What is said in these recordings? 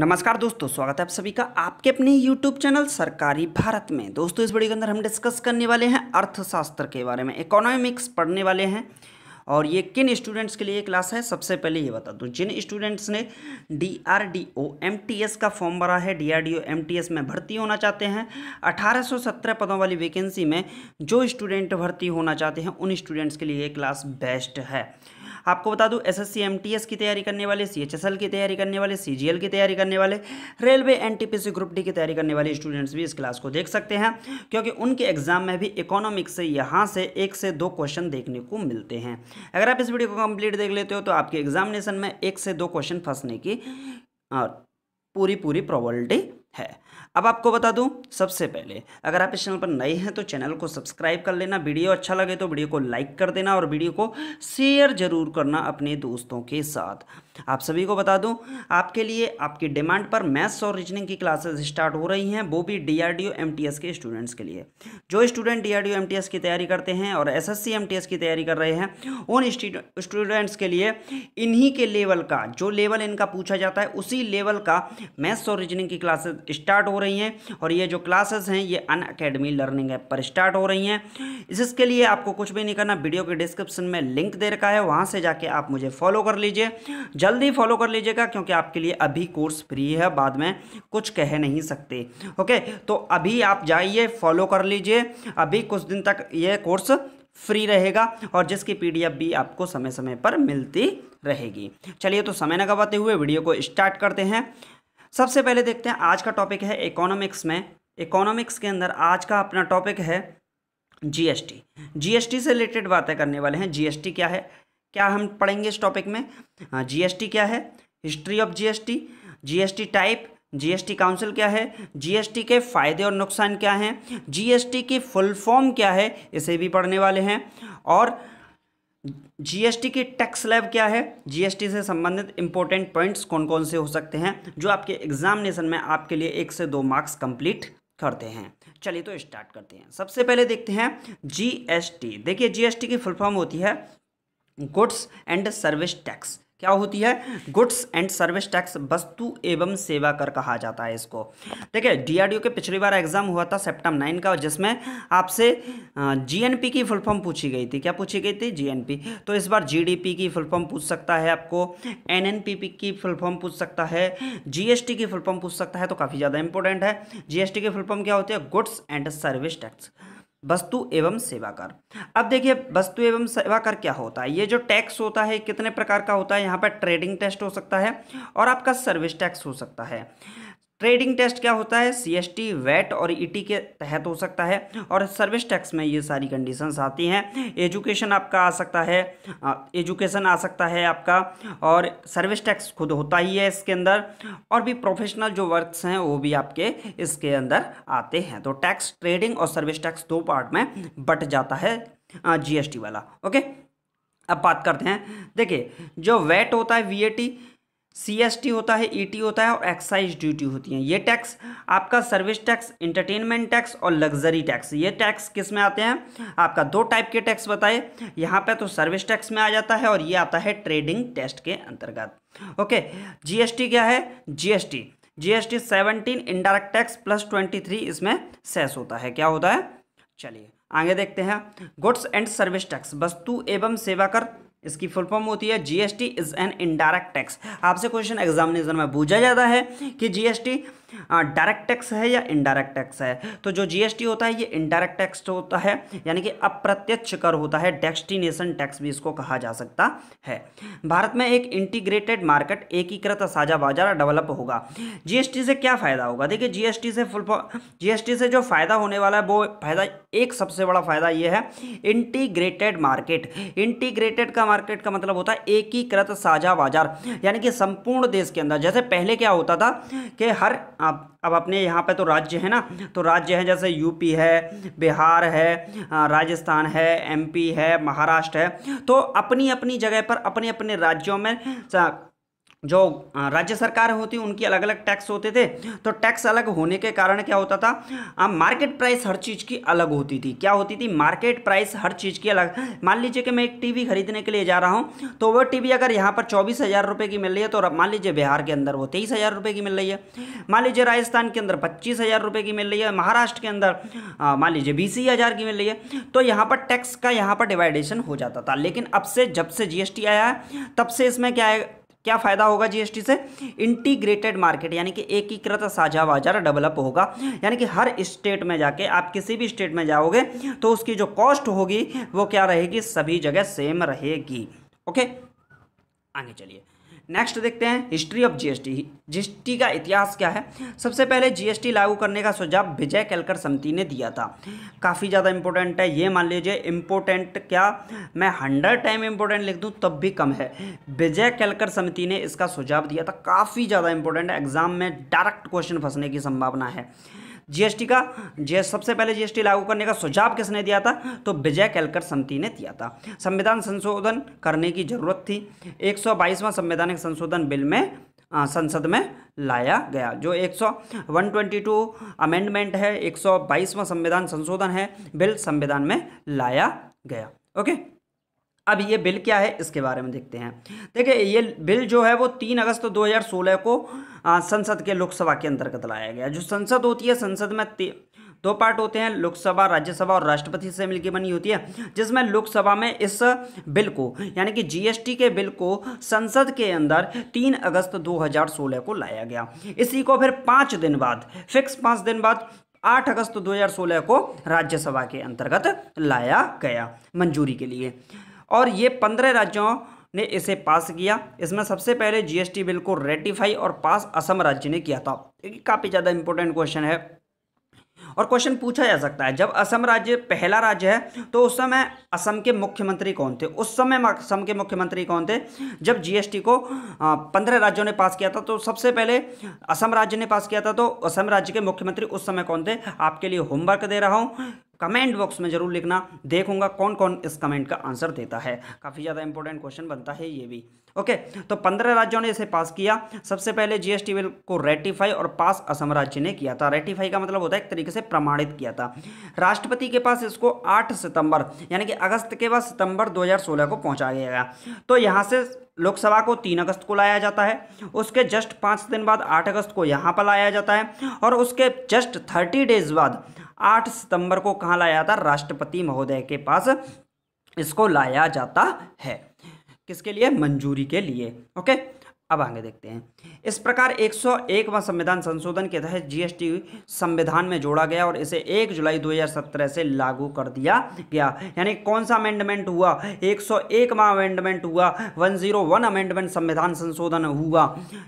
नमस्कार दोस्तों स्वागत है आप सभी का आपके अपने YouTube चैनल सरकारी भारत में दोस्तों इस वीडियो के अंदर हम डिस्कस करने वाले हैं अर्थशास्त्र के बारे में इकोनॉमिक्स पढ़ने वाले हैं और ये किन स्टूडेंट्स के लिए क्लास है सबसे पहले ये बता दूँ जिन स्टूडेंट्स ने D R D O M T S का फॉर्म भरा है D R D O M T S में भर्ती होना चाहते हैं अठारह सौ सत्रह पदों वाली वैकेंसी में जो स्टूडेंट भर्ती होना चाहते हैं उन स्टूडेंट्स के लिए ये क्लास बेस्ट है आपको बता दूं एसएससी एमटीएस की तैयारी करने वाले सीएचएसएल की तैयारी करने वाले सीजीएल की तैयारी करने वाले रेलवे एनटीपीसी ग्रुप डी की तैयारी करने वाले स्टूडेंट्स भी इस क्लास को देख सकते हैं क्योंकि उनके एग्जाम में भी इकोनॉमिक्स से यहाँ से एक से दो क्वेश्चन देखने को मिलते हैं अगर आप इस वीडियो को कंप्लीट देख लेते हो तो आपके एग्जामिनेशन में एक से दो क्वेश्चन फंसने की और पूरी पूरी प्रॉबलिटी है अब आपको बता दूं सबसे पहले अगर आप इस चैनल पर नए हैं तो चैनल को सब्सक्राइब कर लेना वीडियो अच्छा लगे तो वीडियो को लाइक कर देना और वीडियो को शेयर जरूर करना अपने दोस्तों के साथ आप सभी को बता दूं आपके लिए आपकी डिमांड पर मैथ्स और रीजनिंग की क्लासेस स्टार्ट हो रही हैं वो भी डी आर के स्टूडेंट्स के लिए जो स्टूडेंट डी आर की तैयारी करते हैं और एस एस की तैयारी कर रहे हैं उन स्टूडेंट्स के लिए इन्हीं के लेवल का जो लेवल इनका पूछा जाता है उसी लेवल का मैथ्स और रीजनिंग की क्लासेज स्टार्ट हो रही हैं और ये जो क्लासेस हैं ये अन अकेडमी लर्निंग ऐप पर स्टार्ट हो रही हैं इसके लिए आपको कुछ भी नहीं करना वीडियो के डिस्क्रिप्शन में लिंक दे रखा है वहाँ से जाके आप मुझे फॉलो कर लीजिए जल्दी फॉलो कर लीजिएगा क्योंकि आपके लिए अभी कोर्स फ्री है बाद में कुछ कह नहीं सकते ओके तो अभी आप जाइए फॉलो कर लीजिए अभी कुछ दिन तक ये कोर्स फ्री रहेगा और जिसकी पीडीएफ भी आपको समय समय पर मिलती रहेगी चलिए तो समय न गवाते हुए वीडियो को स्टार्ट करते हैं सबसे पहले देखते हैं आज का टॉपिक है इकोनॉमिक्स में इकोनॉमिक्स के अंदर आज का अपना टॉपिक है जीएसटी जीएसटी से रिलेटेड बातें करने वाले हैं जीएसटी क्या है क्या हम पढ़ेंगे इस टॉपिक में जीएसटी हाँ, क्या है history of GST GST type GST council क्या है जीएसटी के फायदे और नुकसान क्या हैं जीएसटी की फुल फॉर्म क्या है इसे भी पढ़ने वाले हैं और जीएसटी की टैक्स लैब क्या है जीएसटी से संबंधित इंपॉर्टेंट पॉइंट्स कौन कौन से हो सकते हैं जो आपके एग्जामिनेशन में आपके लिए एक से दो मार्क्स कंप्लीट करते हैं चलिए तो स्टार्ट करते हैं सबसे पहले देखते हैं जीएसटी देखिए जीएसटी की फुल फॉर्म होती है गुड्स एंड सर्विस टैक्स क्या होती है गुड्स एंड सर्विस टैक्स वस्तु एवं सेवा कर कहा जाता है इसको देखिए डीआरडीओ के पिछली बार एग्जाम हुआ था सेप्टम नाइन का जिसमें आपसे जीएनपी की फुल फॉर्म पूछी गई थी क्या पूछी गई थी जीएनपी तो इस बार जीडीपी की फुल फॉर्म पूछ सकता है आपको एनएनपीपी की फुल फॉर्म पूछ सकता है जीएसटी की फुल फॉर्म पूछ सकता है तो काफ़ी ज़्यादा इंपॉर्टेंट है जीएसटी की फुल फॉर्म क्या होती है गुड्स एंड सर्विस टैक्स वस्तु एवं सेवा कर अब देखिए वस्तु एवं सेवा कर क्या होता है ये जो टैक्स होता है कितने प्रकार का होता है यहाँ पर ट्रेडिंग टेस्ट हो सकता है और आपका सर्विस टैक्स हो सकता है ट्रेडिंग टेस्ट क्या होता है सी एस टी वैट और ई e टी के तहत हो सकता है और सर्विस टैक्स में ये सारी कंडीशंस आती हैं एजुकेशन आपका आ सकता है एजुकेशन आ सकता है आपका और सर्विस टैक्स खुद होता ही है इसके अंदर और भी प्रोफेशनल जो वर्क्स हैं वो भी आपके इसके अंदर आते हैं तो टैक्स ट्रेडिंग और सर्विस टैक्स दो पार्ट में बट जाता है टी वाला ओके अब बात करते हैं देखिए जो वैट होता है टी टी होता है टी e होता है और एक्साइज ड्यूटी होती है ये टैक्स आपका सर्विस टैक्स इंटरटेनमेंट टैक्स और लग्जरी टैक्स ये टैक्स किस में आते हैं आपका दो टाइप के टैक्स बताए यहाँ पे तो सर्विस टैक्स में आ जाता है और ये आता है ट्रेडिंग टेस्ट के अंतर्गत ओके जीएसटी क्या है GST GST seventeen indirect tax plus twenty three इसमें सेस होता है क्या होता है चलिए आगे देखते हैं गुड्स एंड सर्विस टैक्स वस्तु एवं सेवा कर इसकी फुल फॉर्म होती है GST is an indirect tax आपसे क्वेश्चन एग्जामिनेशन में पूछा जाता है कि जीएसटी डायरेक्ट हाँ, टैक्स है या इनडायरेक्ट टैक्स है तो जो जीएसटी होता है ये इनडायरेक्ट टैक्स होता है यानी कि अप्रत्यक्ष कर होता है डेस्टिनेशन टैक्स भी इसको कहा जा सकता है भारत में एक इंटीग्रेटेड मार्केट एकीकृत साझा बाजार डेवलप होगा जीएसटी से क्या फायदा होगा देखिए जीएसटी से फुल जीएसटी से जो फायदा होने वाला है वो फायदा एक सबसे बड़ा फायदा ये है इंटीग्रेटेड मार्केट इंटीग्रेटेड का मार्केट का मतलब होता है एकीकृत साझा बाजार यानी कि संपूर्ण देश के अंदर जैसे पहले क्या होता था कि हर अब अब अपने यहाँ पे तो राज्य है ना तो राज्य है जैसे यूपी है बिहार है राजस्थान है एमपी है महाराष्ट्र है तो अपनी अपनी जगह पर अपने अपने राज्यों में जो राज्य सरकार होती उनकी अलग अलग टैक्स होते थे तो टैक्स अलग होने के कारण क्या होता था आ, मार्केट प्राइस हर चीज़ की अलग होती थी क्या होती थी मार्केट प्राइस हर चीज़ की अलग मान लीजिए कि मैं एक टीवी खरीदने के लिए जा रहा हूँ तो वह टीवी अगर यहाँ पर चौबीस हज़ार रुपये की मिल रही है तो मान लीजिए बिहार के अंदर वो तेईस हज़ार रुपये की मिल रही है मान लीजिए राजस्थान के अंदर पच्चीस हज़ार रुपये की मिल रही है महाराष्ट्र के अंदर मान लीजिए बीस हज़ार की मिल रही है तो यहाँ पर टैक्स का यहाँ पर डिवाइडेशन हो जाता था लेकिन अब से जब से जीएसटी आया है तब से इसमें क्या है क्या फ़ायदा होगा जीएसटी से इंटीग्रेटेड मार्केट यानी कि एकीकृत साझा बाजार डेवलप होगा यानी कि हर स्टेट में जाके आप किसी भी स्टेट में जाओगे तो उसकी जो कॉस्ट होगी वो क्या रहेगी सभी जगह सेम रहेगी ओके आगे चलिए नेक्स्ट देखते हैं हिस्ट्री ऑफ जीएसटी जीएसटी का इतिहास क्या है सबसे पहले जीएसटी लागू करने का सुझाव विजय कैलकर समिति ने दिया था काफ़ी ज़्यादा इंपॉर्टेंट है ये मान लीजिए इम्पोर्टेंट क्या मैं हंड्रेड टाइम इम्पोर्टेंट लिख दूँ तब भी कम है विजय कैलकर समिति ने इसका सुझाव दिया था काफ़ी ज़्यादा इंपॉर्टेंट है एग्जाम में डायरेक्ट क्वेश्चन फंसने की संभावना है जीएसटी का जी सबसे पहले जीएसटी लागू करने का सुझाव किसने दिया था तो विजय कैलकर समिति ने दिया था संविधान संशोधन करने की जरूरत थी एक संवैधानिक संशोधन बिल में संसद में लाया गया जो 100 122 अमेंडमेंट है 122वां संविधान संशोधन है बिल संविधान में लाया गया ओके अब ये बिल क्या है इसके बारे में देखते हैं देखिए ये बिल जो है वो तीन अगस्त 2016 को संसद के लोकसभा के अंतर्गत लाया गया जो संसद होती है संसद में दो पार्ट होते हैं लोकसभा राज्यसभा और राष्ट्रपति से मिलकर बनी होती है जिसमें लोकसभा में इस बिल को यानी कि जीएसटी के बिल को संसद के अंदर 3 अगस्त 2016 को लाया गया इसी को फिर पाँच दिन बाद फिक्स पाँच दिन बाद 8 अगस्त 2016 को राज्यसभा के अंतर्गत लाया गया मंजूरी के लिए और ये पंद्रह राज्यों ने इसे पास किया इसमें सबसे पहले जीएसटी बिल को रेटिफाई और पास असम राज्य ने किया था काफ़ी ज़्यादा इंपॉर्टेंट क्वेश्चन है और क्वेश्चन पूछा जा सकता है जब असम राज्य पहला राज्य है तो उस समय असम के मुख्यमंत्री कौन थे उस समय असम के मुख्यमंत्री कौन थे जब जीएसटी को पंद्रह राज्यों ने पास किया था तो सबसे पहले असम राज्य ने पास किया था तो असम राज्य के मुख्यमंत्री उस समय कौन थे आपके लिए होमवर्क दे रहा हूँ कमेंट बॉक्स में जरूर लिखना देखूंगा कौन कौन इस कमेंट का आंसर देता है काफ़ी ज़्यादा इंपॉर्टेंट क्वेश्चन बनता है ये भी ओके तो पंद्रह राज्यों ने इसे पास किया सबसे पहले जीएसटी बिल को रेटिफाई और पास असम राज्य ने किया था रेटिफाई का मतलब होता है एक तरीके से प्रमाणित किया था राष्ट्रपति के पास इसको आठ सितंबर यानी कि अगस्त के बाद सितंबर दो को पहुंचा गया तो यहाँ से लोकसभा को तीन अगस्त को लाया जाता है उसके जस्ट पाँच दिन बाद आठ अगस्त को यहाँ पर लाया जाता है और उसके जस्ट थर्टी डेज बाद आठ सितंबर को कहाँ लाया जाता राष्ट्रपति महोदय के पास इसको लाया जाता है किसके लिए मंजूरी के लिए ओके अब आगे देखते हैं इस प्रकार 101वां संविधान संशोधन के तहत जीएसटी संविधान में जोड़ा गया और इसे 1 जुलाई 2017 से लागू कर दिया गया यानी कौन सा अमेंडमेंट हुआ 101वां अमेंडमेंट हुआ 101 अमेंडमेंट संविधान संशोधन हुआ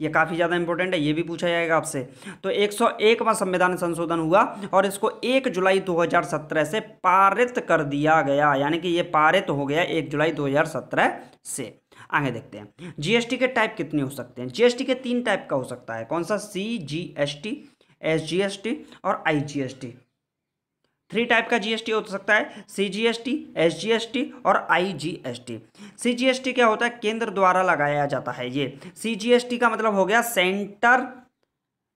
ये काफ़ी ज़्यादा इंपॉर्टेंट है ये भी पूछा जाएगा आपसे तो 101वां संविधान संशोधन हुआ और इसको एक जुलाई सत्रह से पारित कर दिया गया यानी कि ये पारित हो गया एक जुलाई सत्रह से आगे देखते हैं जीएसटी के टाइप कितने हो सकते हैं जीएसटी के तीन टाइप का हो सकता है कौन सा C G S T S G S T और I G S T three type का जीएसटी हो सकता है C G S T S G S T और I G S T C G S T क्या होता है केंद्र द्वारा लगाया जाता है ये सी जी एस टी का मतलब हो गया सेंटर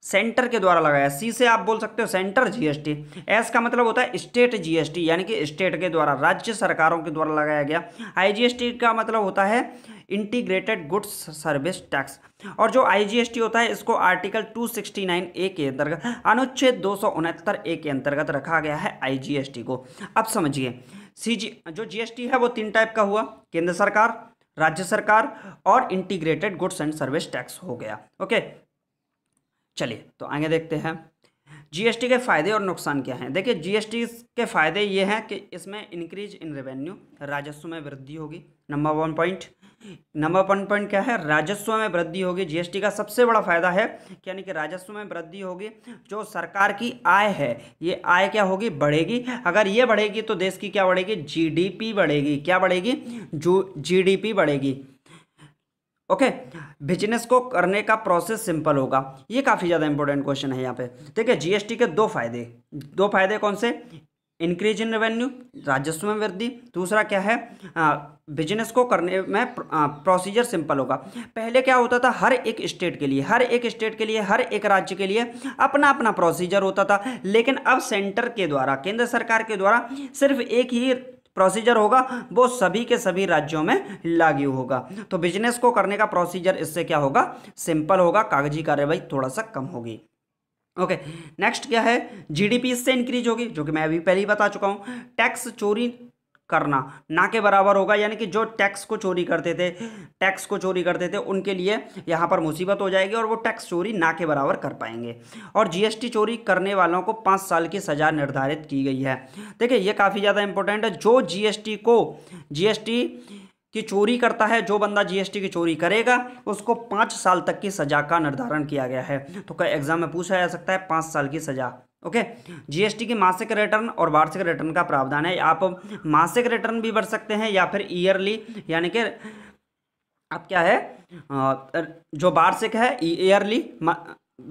सेंटर के द्वारा लगाया सी से आप बोल सकते हो सेंटर जीएसटी एस का मतलब होता है स्टेट जीएसटी यानी कि स्टेट के द्वारा राज्य सरकारों के द्वारा लगाया गया आईजीएसटी का मतलब होता है इंटीग्रेटेड गुड्स सर्विस टैक्स और जो आईजीएसटी होता है इसको आर्टिकल 269 ए के अंतर्गत अनुच्छेद दो ए के अंतर्गत रखा गया है आई को अब समझिए सी जी जो जी है वो तीन टाइप का हुआ केंद्र सरकार राज्य सरकार और integrated goods and service tax हो गया ओके चलिए तो आगे देखते हैं जीएसटी के फ़ायदे और नुकसान क्या हैं देखिए जीएसटी के फ़ायदे ये हैं कि इसमें इंक्रीज इन रेवेन्यू राजस्व में वृद्धि होगी number one point number one point क्या है राजस्व में वृद्धि होगी जीएसटी का सबसे बड़ा फायदा है यानी कि राजस्व में वृद्धि होगी जो सरकार की आय है ये आय क्या होगी बढ़ेगी अगर ये बढ़ेगी तो देश की क्या बढ़ेगी जी बढ़ेगी क्या बढ़ेगी जो जी बढ़ेगी ओके बिजनेस को करने का प्रोसेस सिंपल होगा ये काफ़ी ज़्यादा इंपॉर्टेंट क्वेश्चन है यहाँ पे ठीक है जीएसटी के दो फायदे दो फायदे कौन से इंक्रीज इन रेवेन्यू राजस्व में वृद्धि दूसरा क्या है बिजनेस को करने में प्रोसीजर सिंपल होगा पहले क्या होता था हर एक स्टेट के लिए हर एक स्टेट के लिए हर एक राज्य के लिए अपना अपना प्रोसीजर होता था लेकिन अब सेंटर के द्वारा केंद्र सरकार के द्वारा सिर्फ एक ही प्रोसीजर होगा वो सभी के सभी राज्यों में लागू होगा तो बिजनेस को करने का प्रोसीजर इससे क्या होगा सिंपल होगा कागजी कार्यवाही थोड़ा सा कम होगी ओके okay, नेक्स्ट क्या है जीडीपी इससे इंक्रीज होगी जो कि मैं अभी पहले ही बता चुका हूँ टैक्स चोरी करना ना के बराबर होगा यानी कि जो टैक्स को चोरी करते थे टैक्स को चोरी करते थे उनके लिए यहाँ पर मुसीबत हो जाएगी और वो टैक्स चोरी ना के बराबर कर पाएंगे और जीएसटी चोरी करने वालों को पाँच साल की सज़ा निर्धारित की गई है देखिए ये काफ़ी ज़्यादा इंपॉर्टेंट है जो जीएसटी को जीएसटी की चोरी करता है जो बंदा जीएसटी की चोरी करेगा उसको पाँच साल तक की सज़ा का निर्धारण किया गया है तो एग्जाम में पूछा जा सकता है पाँच साल की सज़ा ओके जीएसटी के मासिक रिटर्न और वार्षिक रिटर्न का प्रावधान है आप मासिक रिटर्न भी भर सकते हैं या फिर ईयरली यानी कि आप क्या है जो वार्षिक है ईयरली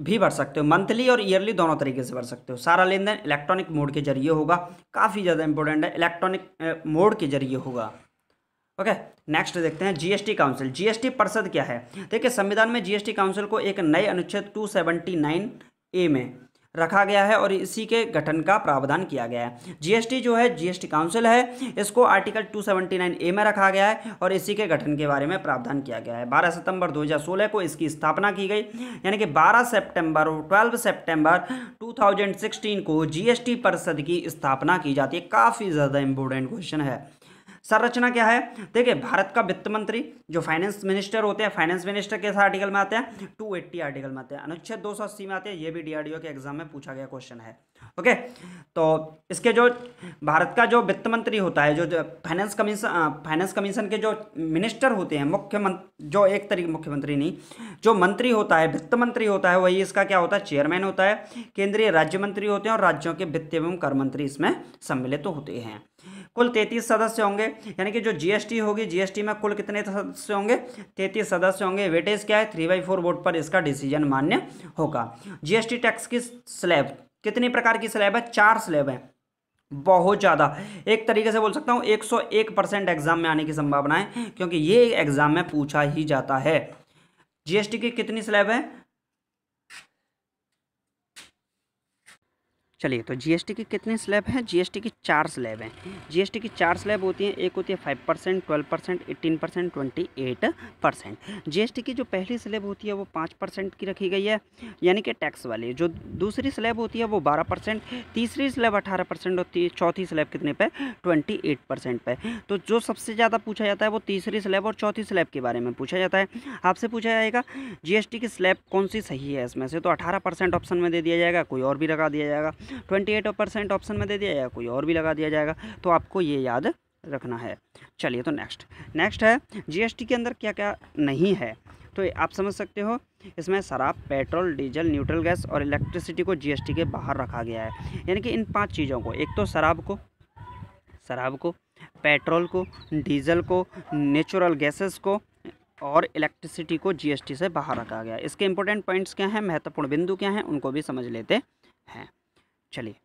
भी भर सकते हो मंथली और ईयरली दोनों तरीके से भर सकते हो सारा लेन देन इलेक्ट्रॉनिक मोड के जरिए होगा काफ़ी ज़्यादा इंपॉर्टेंट है इलेक्ट्रॉनिक मोड के जरिए होगा ओके okay, नेक्स्ट देखते हैं जीएसटी काउंसिल जीएसटी परिषद क्या है देखिए संविधान में जीएसटी काउंसिल को एक नए अनुच्छेद 279 ए में रखा गया है और इसी के गठन का प्रावधान किया गया है जीएसटी जो है जीएसटी काउंसिल है इसको आर्टिकल 279 ए में रखा गया है और इसी के गठन के बारे में प्रावधान किया गया है 12 सितंबर 2016 को इसकी स्थापना की गई यानी कि 12 सितंबर और 12 सितंबर 2016 को जीएसटी परिषद की स्थापना की जाती है काफ़ी ज़्यादा इंपॉर्टेंट क्वेश्चन है संरचना क्या है देखिए भारत का वित्त मंत्री जो फाइनेंस मिनिस्टर होते हैं फाइनेंस मिनिस्टर के आर्टिकल में आते हैं टू एट्टी आर्टिकल में आते हैं अनुच्छेद दो सौ अस्सी में आते हैं ये भी डीआरडीओ के एग्जाम में पूछा गया क्वेश्चन है ओके तो इसके जो भारत का जो वित्त मंत्री होता है जो फाइनेंस कमीशन फाइनेंस कमीशन के जो मिनिस्टर होते हैं मुख्यमंत्री जो एक तरीके मुख्यमंत्री नहीं जो मंत्री होता है वित्त मंत्री होता है वही इसका क्या होता है चेयरमैन होता है केंद्रीय राज्य मंत्री होते हैं और राज्यों के वित्त एवं कर मंत्री इसमें सम्मिलित होते हैं कुल तैंतीस सदस्य होंगे यानी कि जो जीएसटी होगी जीएसटी में कुल कितने सदस्य होंगे तैतीस सदस्य होंगे वेटेज क्या है थ्री बाई फोर वोट पर इसका डिसीजन मान्य होगा जीएसटी टैक्स की स्लैब कितनी प्रकार की स्लैब है चार स्लैब है बहुत ज़्यादा एक तरीके से बोल सकता हूँ 101 परसेंट एग्जाम में आने की संभावना है क्योंकि ये एग्जाम में पूछा ही जाता है जीएसटी की कितनी स्लैब है चलिए तो जीएसटी की कितने स्लैब हैं जीएसटी की चार स्लैब हैं जीएसटी की चार स्लैब होती हैं एक होती है five percent twelve percent eighteen percent twenty eight percent जी की जो पहली स्लैब होती है वो पाँच परसेंट की रखी गई है यानी कि टैक्स वाली जो दूसरी स्लैब होती है वो बारह परसेंट तीसरी स्लैब अठारह परसेंट होती है चौथी स्लैब कितने पर ट्वेंटी एट परसेंट पर तो जो सबसे ज़्यादा पूछा जाता है वो तीसरी स्लैब और चौथी स्लैब के बारे में पूछा जाता है आपसे पूछा जाएगा जी की स्लैब कौन सी सही है इसमें से तो अठारह ऑप्शन में दे दिया जाएगा कोई और भी लगा दिया जाएगा ट्वेंटी एट परसेंट ऑप्शन में दे दिया या कोई और भी लगा दिया जाएगा तो आपको ये याद रखना है चलिए तो नेक्स्ट नेक्स्ट है जीएसटी के अंदर क्या क्या नहीं है तो आप समझ सकते हो इसमें शराब पेट्रोल डीजल न्यूट्रल गैस और इलेक्ट्रिसिटी को जीएसटी के बाहर रखा गया है यानी कि इन पांच चीज़ों को एक तो शराब को शराब को पेट्रोल को डीजल को नेचुरल गैसेस को और इलेक्ट्रिसिटी को जीएसटी से बाहर रखा गया इसके इंपॉर्टेंट पॉइंट्स क्या हैं महत्वपूर्ण बिंदु क्या हैं उनको भी समझ लेते हैं चलिए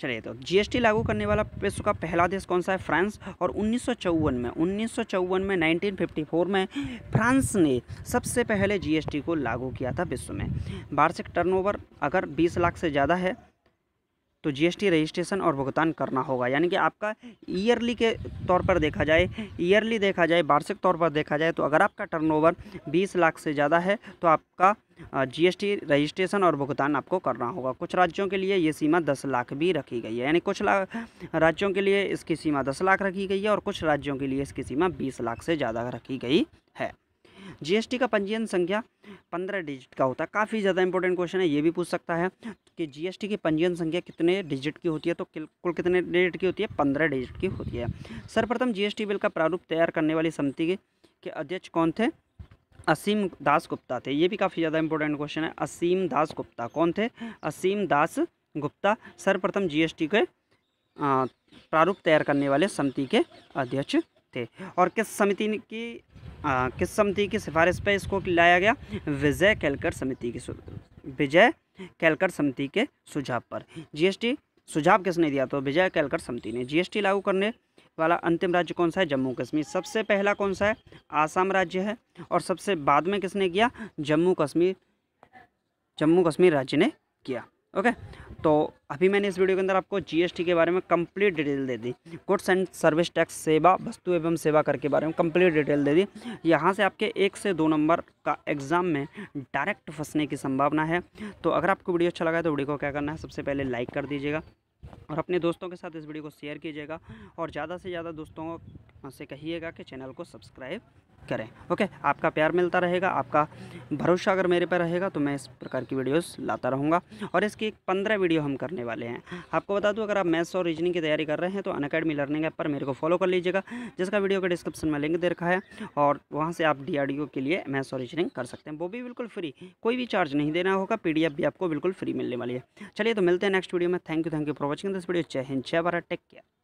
चलिए तो जीएसटी लागू करने वाला विश्व का पहला देश कौन सा है फ्रांस और उन्नीस में उन्नीस में 1954 में फ्रांस ने सबसे पहले जीएसटी को लागू किया था विश्व में वार्षिक टर्नओवर अगर 20 लाख से ज़्यादा है तो जीएसटी रजिस्ट्रेशन और भुगतान करना होगा यानी कि आपका ईयरली के तौर पर देखा जाए ईयरली देखा जाए वार्षिक तौर पर देखा जाए तो अगर आपका टर्नओवर 20 लाख से ज़्यादा है तो आपका जीएसटी रजिस्ट्रेशन और भुगतान आपको करना होगा कुछ राज्यों के लिए ये सीमा दस लाख भी रखी गई है यानी कुछ राज्यों के लिए इसकी सीमा दस लाख रखी गई है और कुछ राज्यों के लिए इसकी सीमा बीस लाख से ज़्यादा रखी गई है जीएसटी का पंजीयन संख्या पंद्रह डिजिट का होता है काफ़ी ज़्यादा इंपॉर्टेंट क्वेश्चन है ये भी पूछ सकता है कि जीएसटी की पंजीयन संख्या कितने डिजिट की होती है तो कुल कितने डिजिट की होती है पंद्रह डिजिट की होती है सर्वप्रथम जीएसटी बिल का प्रारूप तैयार करने वाली समिति के अध्यक्ष कौन थे असीम दास गुप्ता थे ये भी काफ़ी ज़्यादा इंपॉर्टेंट क्वेश्चन है असीम दास गुप्ता कौन थे असीम दास गुप्ता सर्वप्रथम जीएसटी के प्रारूप तैयार करने वाले समिति के अध्यक्ष थे और किस समिति की आ, किस समिति की सिफारिश पर इसको लाया गया विजय कैलकर समिति की विजय कैलकट समिति के सुझाव पर जीएसटी सुझाव किसने दिया तो विजय कैलकट समिति ने जीएसटी लागू करने वाला अंतिम राज्य कौन सा है जम्मू कश्मीर सबसे पहला कौन सा है आसाम राज्य है और सबसे बाद में किसने किया जम्मू कश्मीर जम्मू कश्मीर राज्य ने किया ओके तो अभी मैंने इस वीडियो के अंदर आपको जीएसटी के बारे में कंप्लीट डिटेल दे दी गुड्स एंड सर्विस टैक्स सेवा वस्तु एवं सेवा कर के बारे में कंप्लीट डिटेल दे दी यहाँ से आपके एक से दो नंबर का एग्ज़ाम में डायरेक्ट फंसने की संभावना है तो अगर आपको वीडियो अच्छा लगा तो वीडियो को क्या करना है सबसे पहले लाइक कर दीजिएगा और अपने दोस्तों के साथ इस वीडियो को शेयर कीजिएगा और ज़्यादा से ज़्यादा दोस्तों से कहिएगा कि चैनल को सब्सक्राइब करें ओके आपका प्यार मिलता रहेगा आपका भरोसा अगर मेरे पर रहेगा तो मैं इस प्रकार की वीडियोस लाता रहूँगा और इसकी एक पंद्रह वीडियो हम करने वाले हैं आपको बता दूँ अगर आप मैथ्स और रीजनिंग की तैयारी कर रहे हैं तो अन अकेडमी लर्निंग ऐप पर मेरे को फॉलो कर लीजिएगा जिसका वीडियो का डिस्क्रिप्शन में लिंक दे रखा है और वहाँ से आप डी के लिए मैथ्स और रीजनिंग कर सकते हैं वो भी बिल्कुल फ्री कोई भी चार्ज नहीं देना होगा पी भी आपको बिल्कुल फ्री मिलने वाली है चलिए तो मिलते हैं नेक्स्ट वीडियो में thank you thank you for watching this video जय हिंद जय भारत टेक केयर